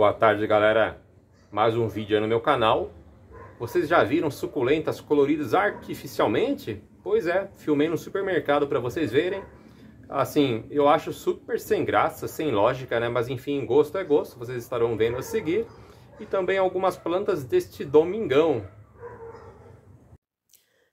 Boa tarde galera, mais um vídeo aí no meu canal Vocês já viram suculentas coloridas artificialmente? Pois é, filmei no supermercado para vocês verem Assim, eu acho super sem graça, sem lógica, né? Mas enfim, gosto é gosto, vocês estarão vendo a seguir E também algumas plantas deste domingão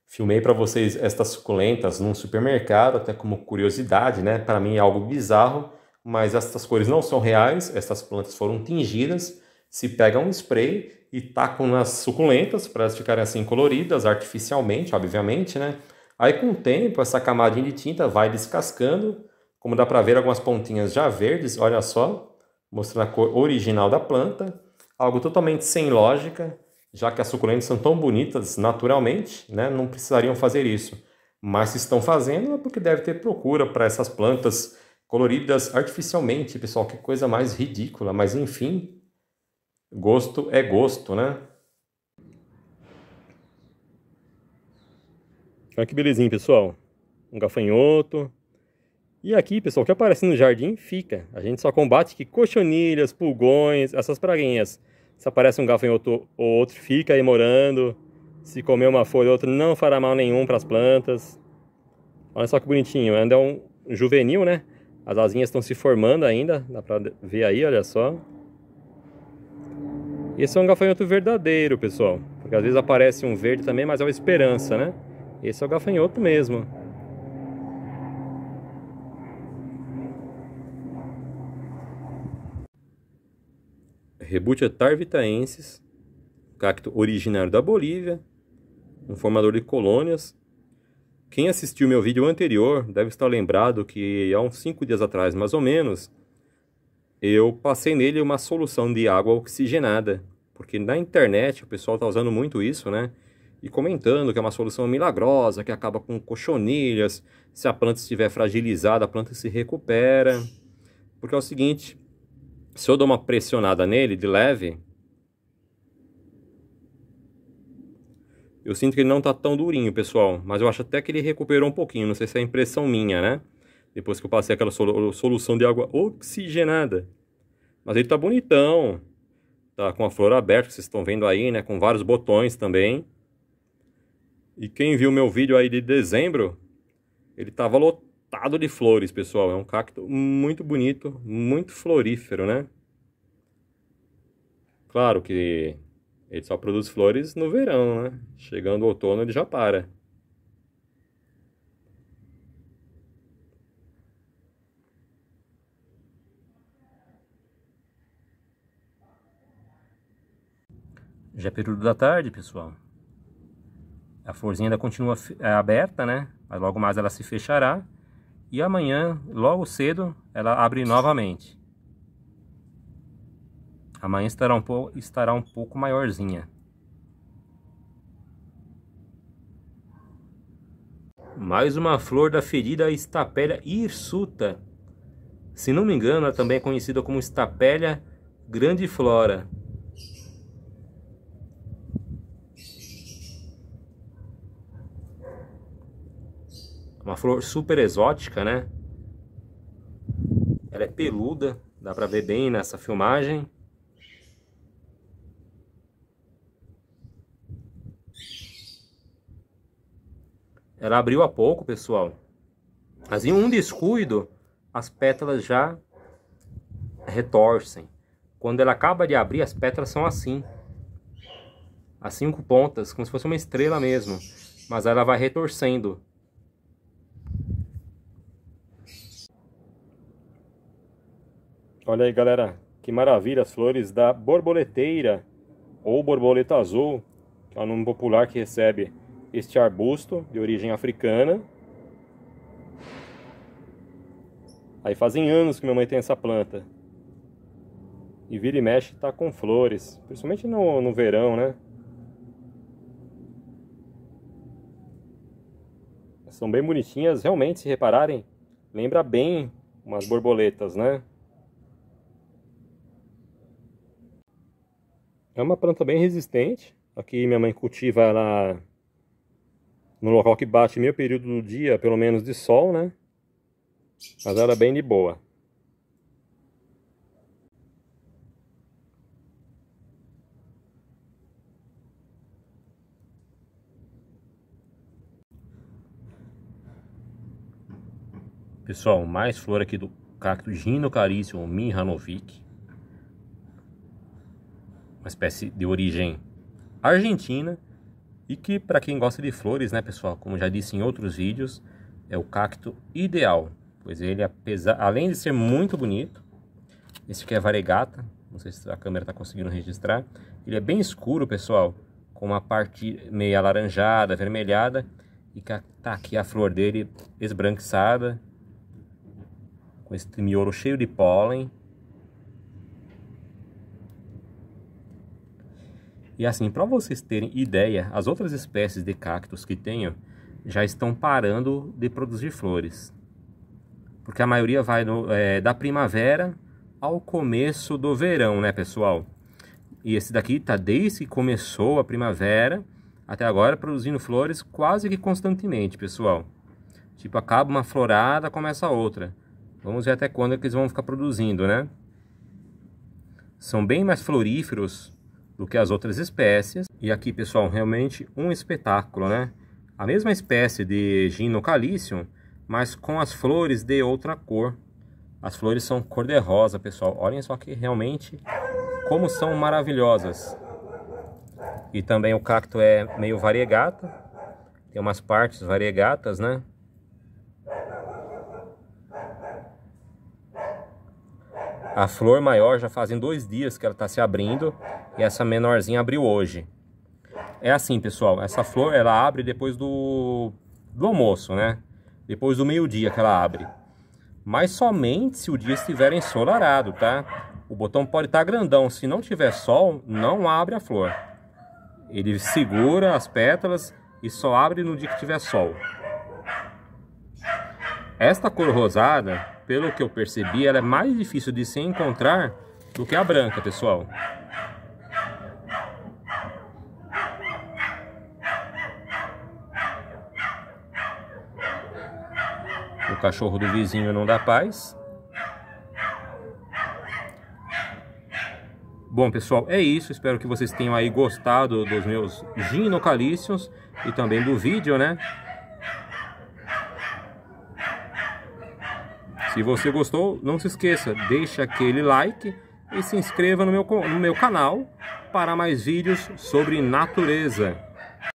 Filmei para vocês estas suculentas num supermercado, até como curiosidade, né? Para mim é algo bizarro mas essas cores não são reais, essas plantas foram tingidas. Se pega um spray e tacam nas suculentas para elas ficarem assim coloridas artificialmente, obviamente, né? Aí com o tempo essa camadinha de tinta vai descascando, como dá para ver algumas pontinhas já verdes, olha só, mostrando a cor original da planta, algo totalmente sem lógica, já que as suculentas são tão bonitas naturalmente, né? Não precisariam fazer isso, mas se estão fazendo é porque deve ter procura para essas plantas coloridas artificialmente, pessoal. Que coisa mais ridícula, mas enfim, gosto é gosto, né? Olha ah, que belezinha, pessoal. Um gafanhoto. E aqui, pessoal, o que aparece no jardim fica. A gente só combate que cochonilhas, pulgões, essas praguinhas. Se aparece um gafanhoto ou outro, fica aí morando. Se comer uma folha ou outra, não fará mal nenhum para as plantas. Olha só que bonitinho. Ainda é um juvenil, né? As asinhas estão se formando ainda, dá pra ver aí, olha só. Esse é um gafanhoto verdadeiro, pessoal. Porque às vezes aparece um verde também, mas é uma esperança, né? Esse é o gafanhoto mesmo. Rebutia tarvitaensis, cacto originário da Bolívia, um formador de colônias, quem assistiu meu vídeo anterior deve estar lembrado que há uns 5 dias atrás, mais ou menos, eu passei nele uma solução de água oxigenada, porque na internet o pessoal está usando muito isso, né? E comentando que é uma solução milagrosa, que acaba com cochonilhas, se a planta estiver fragilizada, a planta se recupera. Porque é o seguinte, se eu dou uma pressionada nele de leve, Eu sinto que ele não tá tão durinho, pessoal. Mas eu acho até que ele recuperou um pouquinho. Não sei se é impressão minha, né? Depois que eu passei aquela solução de água oxigenada. Mas ele tá bonitão. Tá com a flor aberta, que vocês estão vendo aí, né? Com vários botões também. E quem viu meu vídeo aí de dezembro, ele tava lotado de flores, pessoal. É um cacto muito bonito, muito florífero, né? Claro que ele só produz flores no verão, né? Chegando o outono ele já para. Já é período da tarde, pessoal. A florzinha ainda continua é, aberta, né? Mas logo mais ela se fechará. E amanhã, logo cedo, ela abre novamente. Amanhã estará um, estará um pouco maiorzinha. Mais uma flor da ferida estapélia hirsuta. Se não me engano, ela também é conhecida como estapélia flora. Uma flor super exótica, né? Ela é peluda, dá para ver bem nessa filmagem. Ela abriu há pouco, pessoal. Mas em um descuido, as pétalas já retorcem. Quando ela acaba de abrir, as pétalas são assim. As cinco pontas, como se fosse uma estrela mesmo. Mas ela vai retorcendo. Olha aí, galera. Que maravilha as flores da borboleteira ou borboleta azul, que é o nome popular que recebe este arbusto de origem africana. Aí fazem anos que minha mãe tem essa planta. E vira e mexe tá com flores, principalmente no, no verão, né? São bem bonitinhas, realmente, se repararem, lembra bem umas borboletas, né? É uma planta bem resistente. Aqui minha mãe cultiva ela no local que bate meio período do dia, pelo menos de sol, né? Mas era bem de boa. Pessoal, mais flor aqui do cacto Gino Caricium Minhanovic. Uma espécie de origem argentina e que para quem gosta de flores, né, pessoal, como já disse em outros vídeos, é o cacto ideal, pois ele apesar, além de ser muito bonito, esse aqui é variegata, não sei se a câmera está conseguindo registrar, ele é bem escuro, pessoal, com uma parte meio alaranjada, avermelhada, e tá aqui a flor dele esbranquiçada, com esse miolo cheio de pólen, E assim, para vocês terem ideia, as outras espécies de cactos que tenho já estão parando de produzir flores. Porque a maioria vai no, é, da primavera ao começo do verão, né, pessoal? E esse daqui tá desde que começou a primavera até agora produzindo flores quase que constantemente, pessoal. Tipo, acaba uma florada, começa outra. Vamos ver até quando é que eles vão ficar produzindo, né? São bem mais floríferos do que as outras espécies. E aqui, pessoal, realmente um espetáculo, né? A mesma espécie de Ginocalicium, mas com as flores de outra cor. As flores são cor de rosa, pessoal. Olhem só que realmente como são maravilhosas. E também o cacto é meio variegato. Tem umas partes variegatas, né? A flor maior já fazem dois dias que ela está se abrindo e essa menorzinha abriu hoje. É assim, pessoal, essa flor ela abre depois do, do almoço, né? Depois do meio-dia que ela abre. Mas somente se o dia estiver ensolarado, tá? O botão pode estar tá grandão, se não tiver sol, não abre a flor. Ele segura as pétalas e só abre no dia que tiver sol. Esta cor rosada pelo que eu percebi, ela é mais difícil de se encontrar do que a branca, pessoal. O cachorro do vizinho não dá paz. Bom, pessoal, é isso. Espero que vocês tenham aí gostado dos meus ginocalícios e também do vídeo, né? Se você gostou, não se esqueça, deixe aquele like e se inscreva no meu, no meu canal para mais vídeos sobre natureza.